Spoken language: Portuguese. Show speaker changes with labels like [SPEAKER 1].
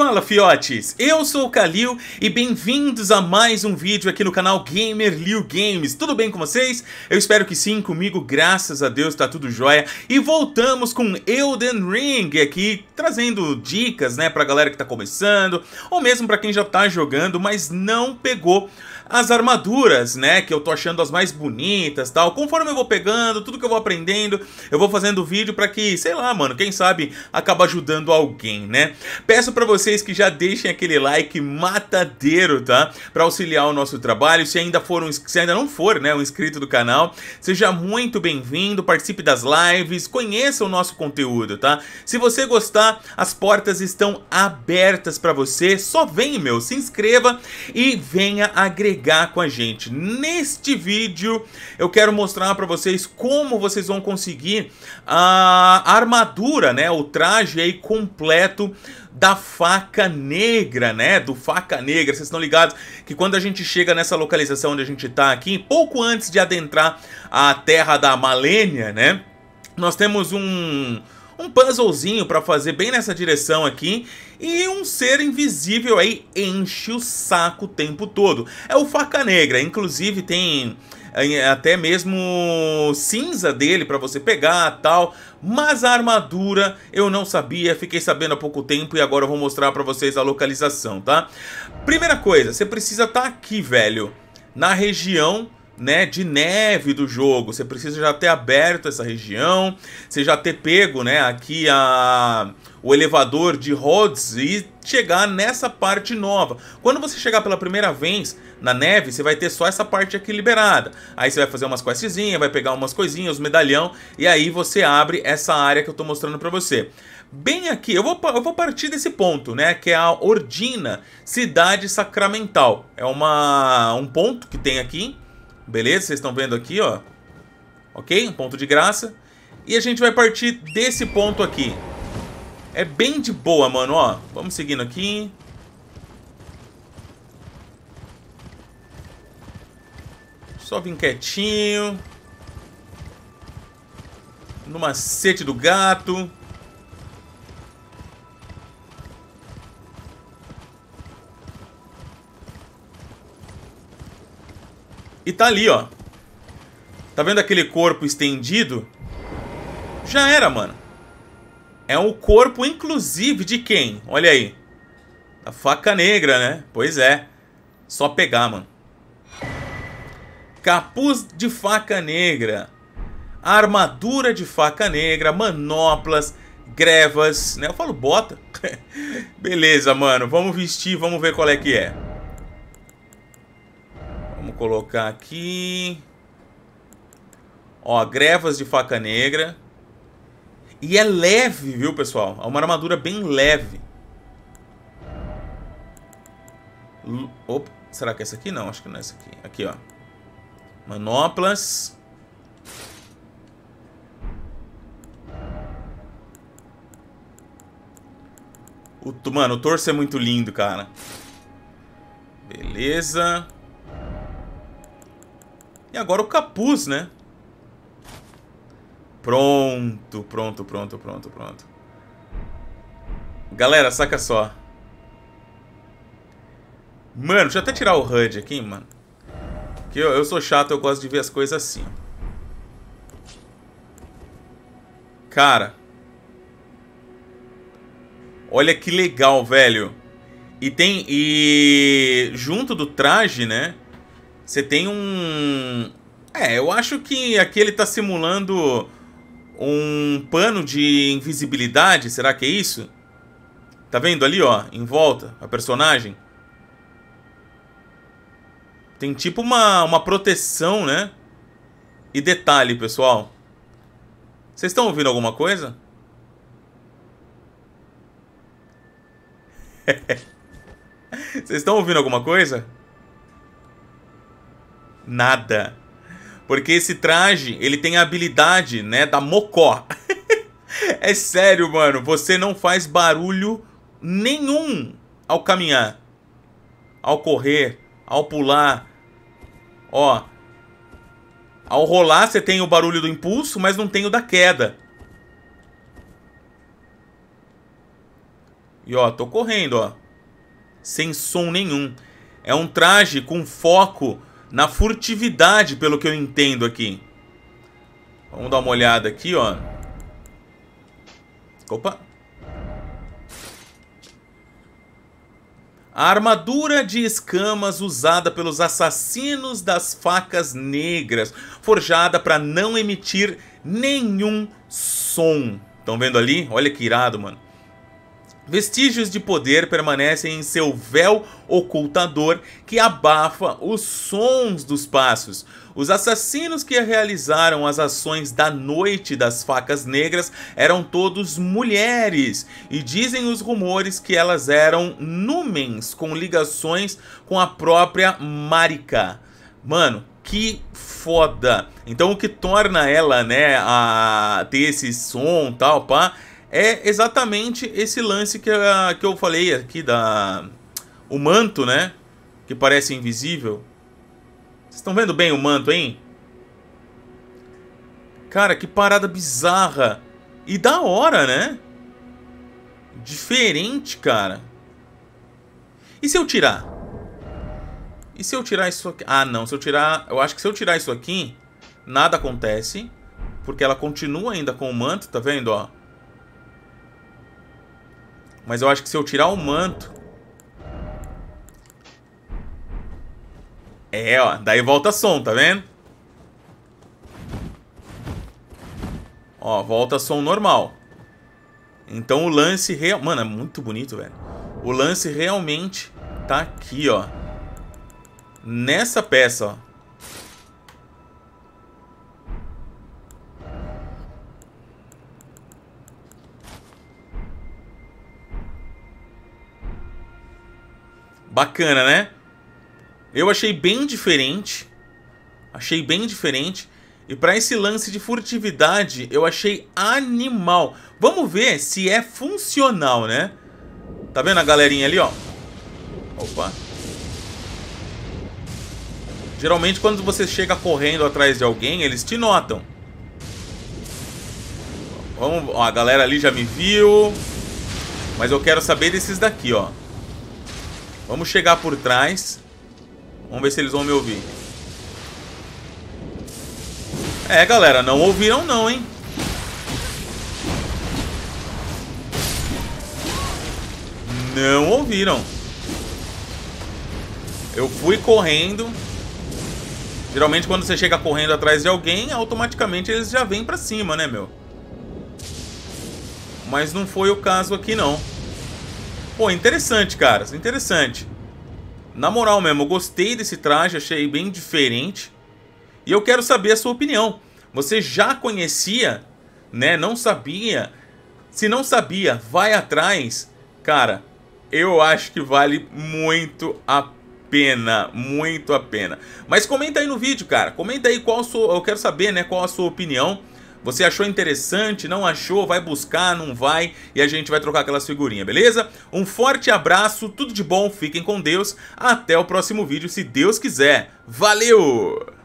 [SPEAKER 1] Fala fiotes, eu sou o Kalil e bem-vindos a mais um vídeo aqui no canal Gamer Liu Games. Tudo bem com vocês? Eu espero que sim, comigo graças a Deus tá tudo jóia. E voltamos com Elden Ring aqui, trazendo dicas né, pra galera que tá começando, ou mesmo pra quem já tá jogando, mas não pegou as armaduras, né? Que eu tô achando as mais bonitas tal. Conforme eu vou pegando, tudo que eu vou aprendendo, eu vou fazendo vídeo para que, sei lá, mano, quem sabe acaba ajudando alguém, né? Peço para vocês que já deixem aquele like matadeiro, tá? Para auxiliar o nosso trabalho. Se ainda for um, se ainda não for, né, um inscrito do canal, seja muito bem-vindo, participe das lives, conheça o nosso conteúdo, tá? Se você gostar, as portas estão abertas para você. Só vem, meu, se inscreva e venha agregar ligar com a gente. Neste vídeo eu quero mostrar para vocês como vocês vão conseguir a armadura, né, o traje aí completo da faca negra, né? Do faca negra. Vocês estão ligados que quando a gente chega nessa localização onde a gente tá aqui, pouco antes de adentrar a terra da Malênia, né? Nós temos um um puzzlezinho para fazer bem nessa direção aqui, e um ser invisível aí enche o saco o tempo todo. É o Faca Negra, inclusive tem eh, até mesmo cinza dele para você pegar tal. Mas a armadura eu não sabia, fiquei sabendo há pouco tempo e agora eu vou mostrar para vocês a localização, tá? Primeira coisa, você precisa estar tá aqui, velho, na região né, de neve do jogo. Você precisa já ter aberto essa região, você já ter pego, né, aqui a o elevador de Rhodes e chegar nessa parte nova. Quando você chegar pela primeira vez na neve, você vai ter só essa parte aqui liberada. Aí você vai fazer umas questzinhas, vai pegar umas coisinhas, os medalhão, e aí você abre essa área que eu estou mostrando para você bem aqui, eu vou, eu vou partir desse ponto, né? Que é a Ordina, Cidade Sacramental. É uma, um ponto que tem aqui, Beleza? Vocês estão vendo aqui, ó. Ok? Um ponto de graça. E a gente vai partir desse ponto aqui. É bem de boa, mano, ó. Vamos seguindo aqui. Só vim quietinho. No macete do gato. E tá ali, ó. Tá vendo aquele corpo estendido? Já era, mano. É o um corpo, inclusive, de quem? Olha aí. Da faca negra, né? Pois é. Só pegar, mano. Capuz de faca negra. Armadura de faca negra. Manoplas. Grevas. Né? Eu falo bota. Beleza, mano. Vamos vestir, vamos ver qual é que é colocar aqui. Ó, grevas de faca negra. E é leve, viu, pessoal? É uma armadura bem leve. L Opa, será que é essa aqui? Não, acho que não é essa aqui. Aqui, ó. Manoplas. O, mano, o torso é muito lindo, cara. Beleza. E agora o capuz, né? Pronto, pronto, pronto, pronto, pronto. Galera, saca só. Mano, deixa eu até tirar o HUD aqui, mano. Que eu, eu sou chato, eu gosto de ver as coisas assim. Cara. Olha que legal, velho. E tem... E... Junto do traje, né? Você tem um. É, eu acho que aqui ele tá simulando um pano de invisibilidade, será que é isso? Tá vendo ali, ó, em volta, a personagem? Tem tipo uma, uma proteção, né? E detalhe, pessoal. Vocês estão ouvindo alguma coisa? Vocês estão ouvindo alguma coisa? nada. Porque esse traje, ele tem a habilidade, né, da mocó. é sério, mano, você não faz barulho nenhum ao caminhar, ao correr, ao pular. Ó, ao rolar você tem o barulho do impulso, mas não tem o da queda. E ó, tô correndo, ó. Sem som nenhum. É um traje com foco na furtividade, pelo que eu entendo aqui. Vamos dar uma olhada aqui, ó. Opa. A armadura de escamas usada pelos assassinos das facas negras, forjada para não emitir nenhum som. Estão vendo ali? Olha que irado, mano. Vestígios de poder permanecem em seu véu ocultador que abafa os sons dos passos. Os assassinos que realizaram as ações da noite das facas negras eram todos mulheres, e dizem os rumores que elas eram númens com ligações com a própria Marika. Mano, que foda! Então o que torna ela, né, a ter esse som, tal, pá, é exatamente esse lance que, ah, que eu falei aqui da o manto, né? Que parece invisível. Vocês estão vendo bem o manto, hein? Cara, que parada bizarra. E da hora, né? Diferente, cara. E se eu tirar? E se eu tirar isso aqui? Ah, não. Se eu tirar... Eu acho que se eu tirar isso aqui, nada acontece. Porque ela continua ainda com o manto, tá vendo, ó? Mas eu acho que se eu tirar o manto... É, ó. Daí volta som, tá vendo? Ó, volta som normal. Então o lance real... Mano, é muito bonito, velho. O lance realmente tá aqui, ó. Nessa peça, ó. Bacana, né? Eu achei bem diferente. Achei bem diferente. E para esse lance de furtividade, eu achei animal. Vamos ver se é funcional, né? Tá vendo a galerinha ali, ó? Opa. Geralmente, quando você chega correndo atrás de alguém, eles te notam. Vamos, ó, a galera ali já me viu. Mas eu quero saber desses daqui, ó. Vamos chegar por trás. Vamos ver se eles vão me ouvir. É, galera, não ouviram não, hein? Não ouviram. Eu fui correndo. Geralmente quando você chega correndo atrás de alguém, automaticamente eles já vêm pra cima, né, meu? Mas não foi o caso aqui, não. Pô, interessante, caras. Interessante. Na moral mesmo, eu gostei desse traje, achei bem diferente. E eu quero saber a sua opinião. Você já conhecia, né? Não sabia? Se não sabia, vai atrás. Cara, eu acho que vale muito a pena, muito a pena. Mas comenta aí no vídeo, cara. Comenta aí qual sua, eu quero saber, né, qual a sua opinião você achou interessante? Não achou? Vai buscar? Não vai? E a gente vai trocar aquelas figurinhas, beleza? Um forte abraço, tudo de bom, fiquem com Deus. Até o próximo vídeo, se Deus quiser. Valeu!